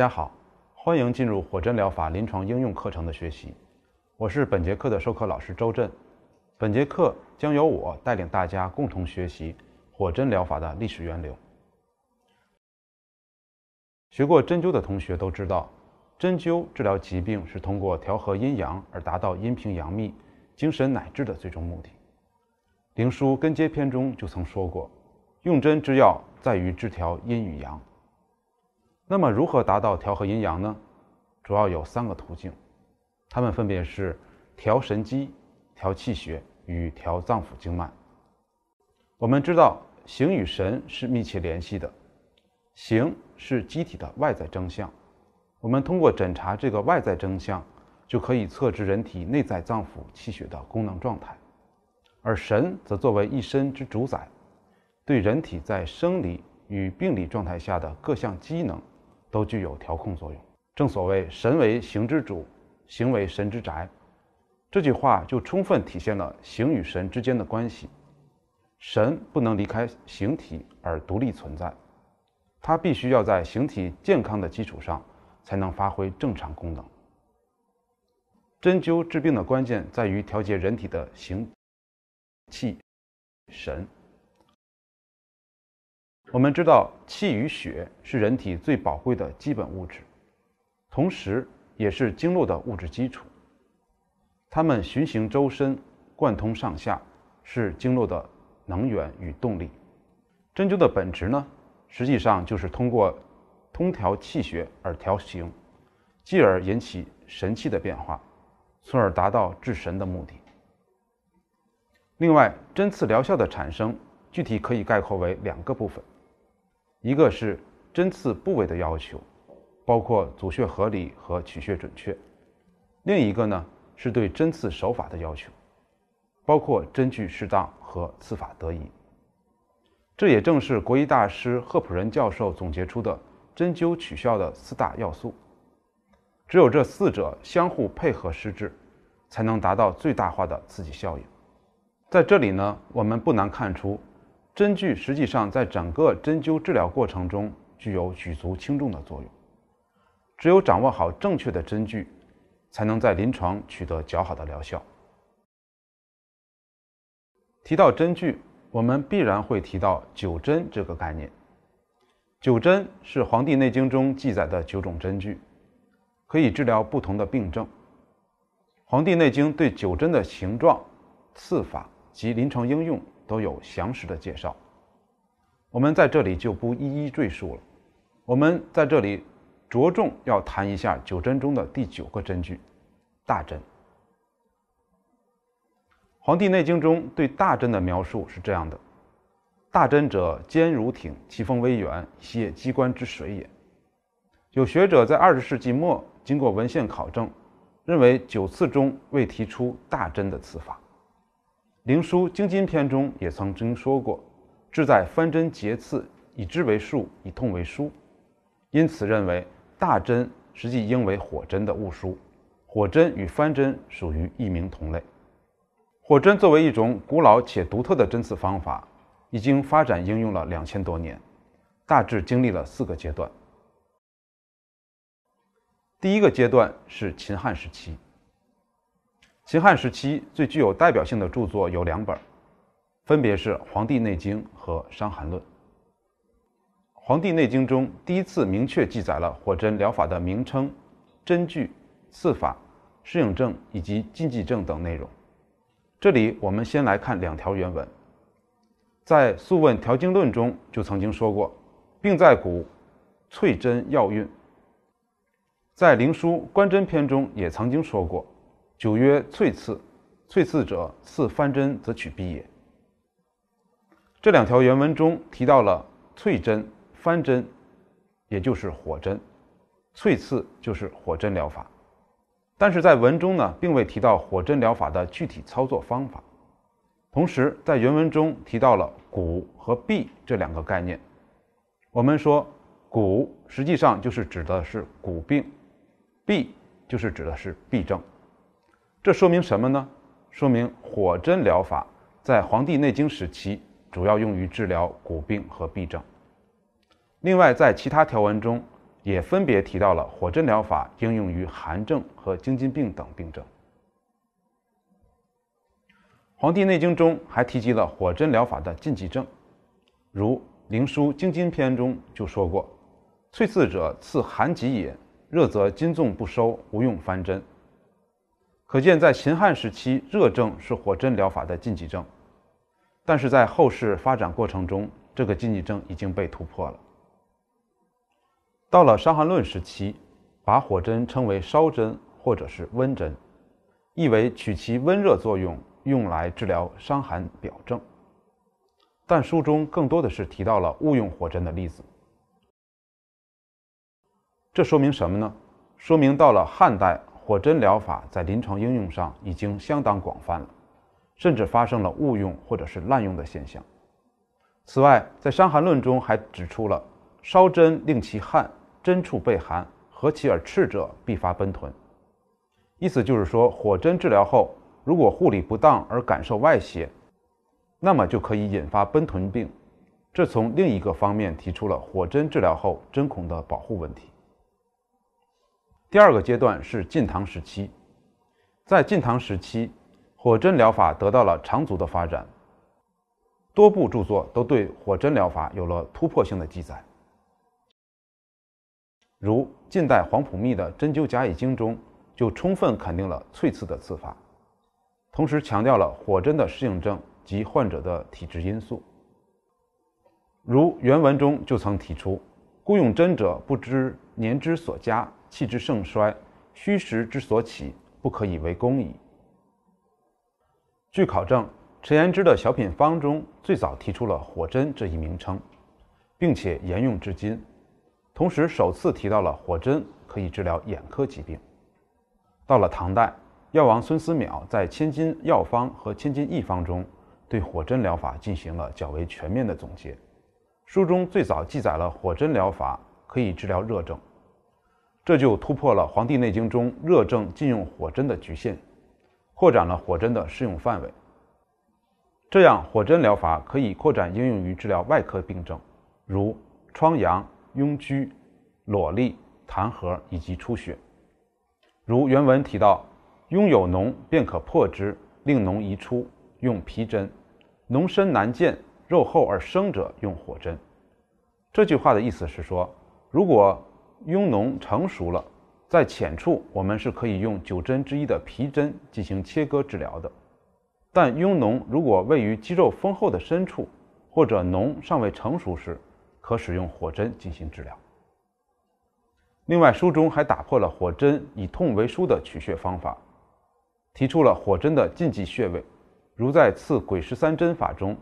大家好，欢迎进入火针疗法临床应用课程的学习。我是本节课的授课老师周震。本节课将由我带领大家共同学习火针疗法的历史源流。学过针灸的同学都知道，针灸治疗疾病是通过调和阴阳而达到阴平阳密、精神乃至的最终目的。《灵枢根结篇》中就曾说过：“用针之要，在于治调阴与阳。”那么如何达到调和阴阳呢？主要有三个途径，它们分别是调神机、调气血与调脏腑经脉。我们知道，形与神是密切联系的，形是机体的外在征象，我们通过诊查这个外在征象，就可以测知人体内在脏腑气血的功能状态，而神则作为一身之主宰，对人体在生理与病理状态下的各项机能。都具有调控作用。正所谓“神为形之主，形为神之宅”，这句话就充分体现了形与神之间的关系。神不能离开形体而独立存在，它必须要在形体健康的基础上，才能发挥正常功能。针灸治病的关键在于调节人体的形、气、神。我们知道，气与血是人体最宝贵的基本物质，同时也是经络的物质基础。它们循行周身，贯通上下，是经络的能源与动力。针灸的本质呢，实际上就是通过通调气血而调形，继而引起神气的变化，从而达到治神的目的。另外，针刺疗效的产生，具体可以概括为两个部分。一个是针刺部位的要求，包括组穴合理和取穴准确；另一个呢是对针刺手法的要求，包括针具适当和刺法得宜。这也正是国医大师贺普仁教授总结出的针灸取效的四大要素。只有这四者相互配合施治，才能达到最大化的刺激效应。在这里呢，我们不难看出。针具实际上在整个针灸治疗过程中具有举足轻重的作用。只有掌握好正确的针具，才能在临床取得较好的疗效。提到针具，我们必然会提到九针这个概念。九针是《黄帝内经》中记载的九种针具，可以治疗不同的病症。《黄帝内经》对九针的形状、刺法及临床应用。都有详实的介绍，我们在这里就不一一赘述了。我们在这里着重要谈一下九针中的第九个针具——大针。《黄帝内经》中对大针的描述是这样的：“大针者，坚如挺，其锋微圆，泻机关之水也。”有学者在二十世纪末经过文献考证，认为九次中未提出大针的刺法。《灵枢·经金篇》中也曾经说过：“志在翻针结刺，以知为术，以痛为书。”因此认为大针实际应为火针的误书。火针与翻针属于一名同类。火针作为一种古老且独特的针刺方法，已经发展应用了两千多年，大致经历了四个阶段。第一个阶段是秦汉时期。秦汉时期最具有代表性的著作有两本，分别是《黄帝内经》和《伤寒论》。《黄帝内经》中第一次明确记载了火针疗法的名称、针具、刺法、适应症以及禁忌症等内容。这里我们先来看两条原文，在《素问·调经论》中就曾经说过：“病在骨，淬针药运。”在《灵枢·观针篇》中也曾经说过。九曰淬刺，淬刺者，刺翻针则取痹也。这两条原文中提到了淬针、翻针，也就是火针，淬刺就是火针疗法。但是在文中呢，并未提到火针疗法的具体操作方法。同时，在原文中提到了“骨”和“痹”这两个概念。我们说“骨”实际上就是指的是骨病，“痹”就是指的是痹症。这说明什么呢？说明火针疗法在《黄帝内经》时期主要用于治疗骨病和痹症。另外，在其他条文中也分别提到了火针疗法应用于寒症和筋经病等病症。《黄帝内经》中还提及了火针疗法的禁忌症，如《灵枢·经筋篇》中就说过：“淬刺者，刺寒疾也；热则筋纵不收，无用翻针。”可见，在秦汉时期，热症是火针疗法的禁忌症，但是在后世发展过程中，这个禁忌症已经被突破了。到了《伤寒论》时期，把火针称为烧针或者是温针，意为取其温热作用，用来治疗伤寒表症。但书中更多的是提到了误用火针的例子，这说明什么呢？说明到了汉代。火针疗法在临床应用上已经相当广泛了，甚至发生了误用或者是滥用的现象。此外，在《伤寒论》中还指出了“烧针令其汗，针处被寒，合其而赤者，必发奔豚”。意思就是说，火针治疗后，如果护理不当而感受外邪，那么就可以引发奔豚病。这从另一个方面提出了火针治疗后针孔的保护问题。第二个阶段是晋唐时期，在晋唐时期，火针疗法得到了长足的发展。多部著作都对火针疗法有了突破性的记载，如晋代皇甫谧的《针灸甲乙经》中就充分肯定了淬刺的刺法，同时强调了火针的适应症及患者的体质因素。如原文中就曾提出：“孤用针者，不知年之所加。”气之盛衰，虚实之所起，不可以为公矣。据考证，陈延之的小品方中最早提出了火针这一名称，并且沿用至今。同时，首次提到了火针可以治疗眼科疾病。到了唐代，药王孙思邈在《千金药方》和《千金翼方》中，对火针疗法进行了较为全面的总结。书中最早记载了火针疗法可以治疗热症。这就突破了《黄帝内经》中热症禁用火针的局限，扩展了火针的适用范围。这样，火针疗法可以扩展应用于治疗外科病症，如疮疡、痈疽、瘰疬、痰核以及出血。如原文提到：“痈有脓便可破之，令脓移出，用皮针；脓深难见，肉厚而生者，用火针。”这句话的意思是说，如果痈脓成熟了，在浅处我们是可以用九针之一的皮针进行切割治疗的。但痈脓如果位于肌肉丰厚的深处，或者脓尚未成熟时，可使用火针进行治疗。另外，书中还打破了火针以痛为疏的取穴方法，提出了火针的禁忌穴位，如在刺鬼十三针法中，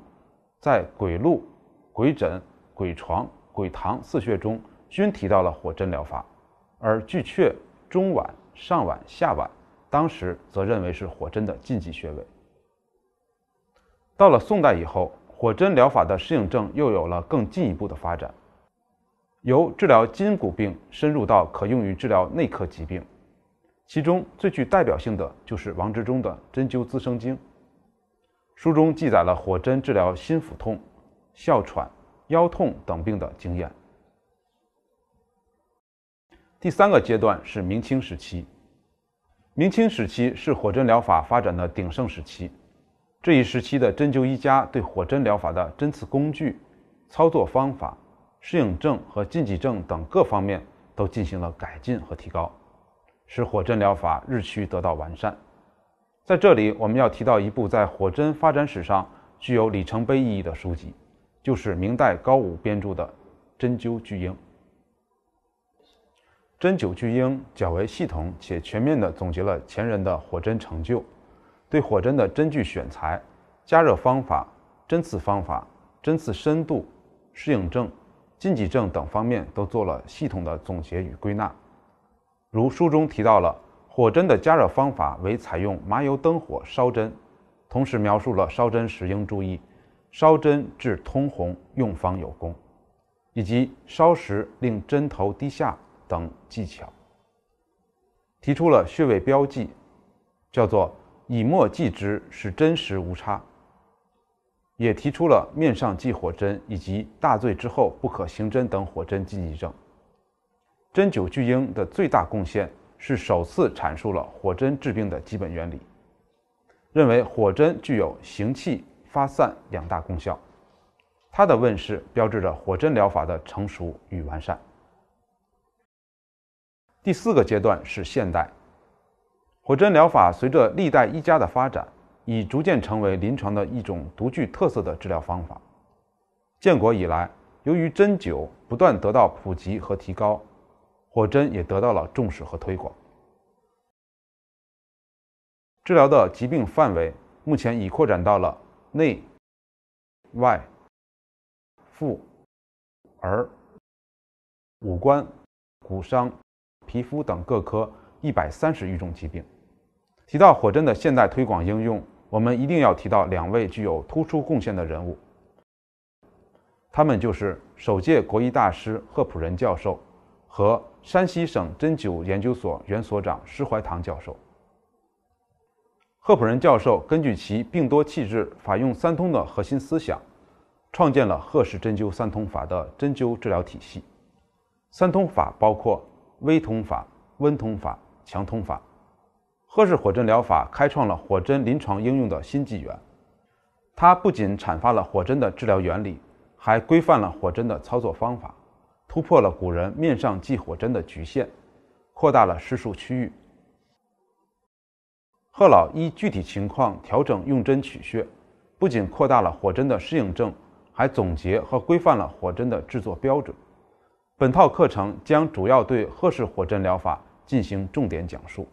在鬼路、鬼枕、鬼床、鬼堂四穴中。均提到了火针疗法，而巨阙、中脘、上脘、下脘当时则认为是火针的禁忌穴位。到了宋代以后，火针疗法的适应症又有了更进一步的发展，由治疗筋骨病深入到可用于治疗内科疾病，其中最具代表性的就是王执中的《针灸资生经》，书中记载了火针治疗心腹痛、哮喘、腰痛等病的经验。第三个阶段是明清时期，明清时期是火针疗法发展的鼎盛时期。这一时期的针灸医家对火针疗法的针刺工具、操作方法、适应症和禁忌症等各方面都进行了改进和提高，使火针疗法日趋得到完善。在这里，我们要提到一部在火针发展史上具有里程碑意义的书籍，就是明代高武编著的《针灸巨婴》。针灸巨婴较为系统且全面地总结了前人的火针成就，对火针的针具选材、加热方法、针刺方法、针刺深度、适应症、禁忌症等方面都做了系统的总结与归纳。如书中提到了火针的加热方法为采用麻油灯火烧针，同时描述了烧针时应注意烧针至通红、用方有功，以及烧时令针头低下。等技巧，提出了穴位标记，叫做以墨记之是真实无差。也提出了面上忌火针以及大醉之后不可行针等火针禁忌症。针灸巨婴的最大贡献是首次阐述了火针治病的基本原理，认为火针具有行气发散两大功效。它的问世标志着火针疗法的成熟与完善。第四个阶段是现代，火针疗法随着历代医家的发展，已逐渐成为临床的一种独具特色的治疗方法。建国以来，由于针灸不断得到普及和提高，火针也得到了重视和推广。治疗的疾病范围目前已扩展到了内、外、妇、儿、五官、骨伤。皮肤等各科一百三十余种疾病。提到火针的现代推广应用，我们一定要提到两位具有突出贡献的人物，他们就是首届国医大师贺普仁教授和山西省针灸研究所原所长施怀堂教授。贺普仁教授根据其“病多气滞，法用三通”的核心思想，创建了贺氏针灸三通法的针灸治疗体系。三通法包括。微通法、温通法、强通法，贺氏火针疗法开创了火针临床应用的新纪元。它不仅阐发了火针的治疗原理，还规范了火针的操作方法，突破了古人面上系火针的局限，扩大了施术区域。贺老依具体情况调整用针取穴，不仅扩大了火针的适应症，还总结和规范了火针的制作标准。本套课程将主要对鹤氏火针疗法进行重点讲述。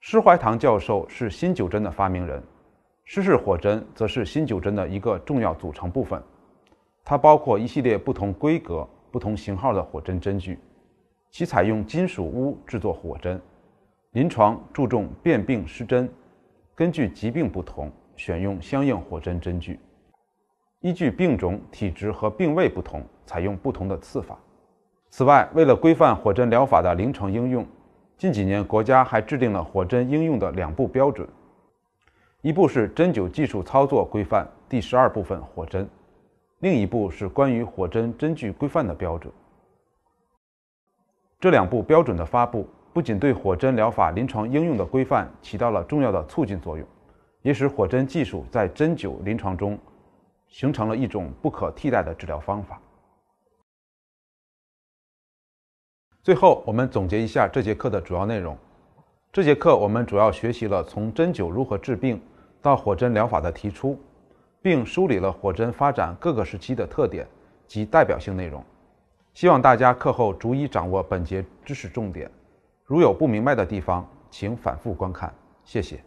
施怀堂教授是新九针的发明人，施氏火针则是新九针的一个重要组成部分。它包括一系列不同规格、不同型号的火针针具，其采用金属钨制作火针。临床注重辨病施针，根据疾病不同，选用相应火针针具。依据病种、体质和病位不同，采用不同的刺法。此外，为了规范火针疗法的临床应用，近几年国家还制定了火针应用的两部标准：一部是《针灸技术操作规范》第十二部分火针，另一部是关于火针针具规范的标准。这两部标准的发布，不仅对火针疗法临床应用的规范起到了重要的促进作用，也使火针技术在针灸临床中。形成了一种不可替代的治疗方法。最后，我们总结一下这节课的主要内容。这节课我们主要学习了从针灸如何治病到火针疗法的提出，并梳理了火针发展各个时期的特点及代表性内容。希望大家课后逐一掌握本节知识重点，如有不明白的地方，请反复观看。谢谢。